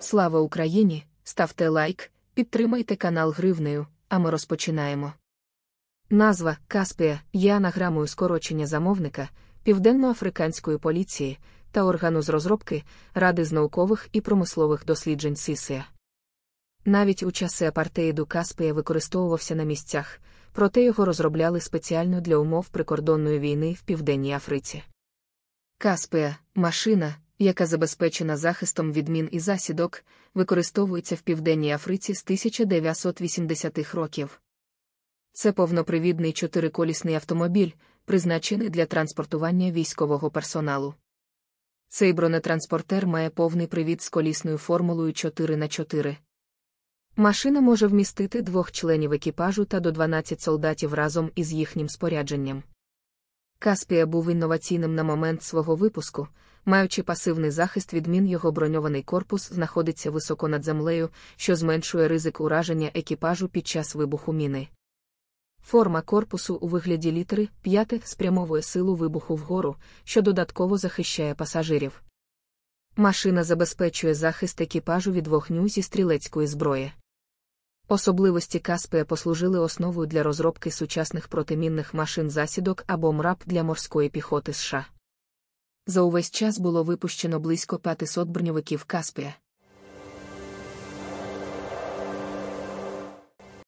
Слава Україні! Ставте лайк, підтримайте канал гривнею, а ми розпочинаємо. Назва Каспія є анаграмою скорочення замовника Південноафриканської поліції та органу з розробки Ради з наукових і промислових досліджень Сісія. Навіть у часи апартеїду Каспія використовувався на місцях, проте його розробляли спеціально для умов прикордонної війни в Південній Африці. Каспія машина, яка забезпечена захистом відмін і засідок, використовується в Південній Африці з 1980-х років. Це повнопривідний чотириколісний автомобіль, призначений для транспортування військового персоналу. Цей бронетранспортер має повний привід з колісною формулою 4 на 4 Машина може вмістити двох членів екіпажу та до 12 солдатів разом із їхнім спорядженням. Каспія був інноваційним на момент свого випуску, маючи пасивний захист від мін його броньований корпус знаходиться високо над землею, що зменшує ризик ураження екіпажу під час вибуху міни. Форма корпусу у вигляді літери 5 спрямовує силу вибуху вгору, що додатково захищає пасажирів. Машина забезпечує захист екіпажу від вогню зі стрілецької зброї. Особливості Каспія послужили основою для розробки сучасних протимінних машин засідок або МРАП для морської піхоти США. За увесь час було випущено близько 500 броньовиків Каспія.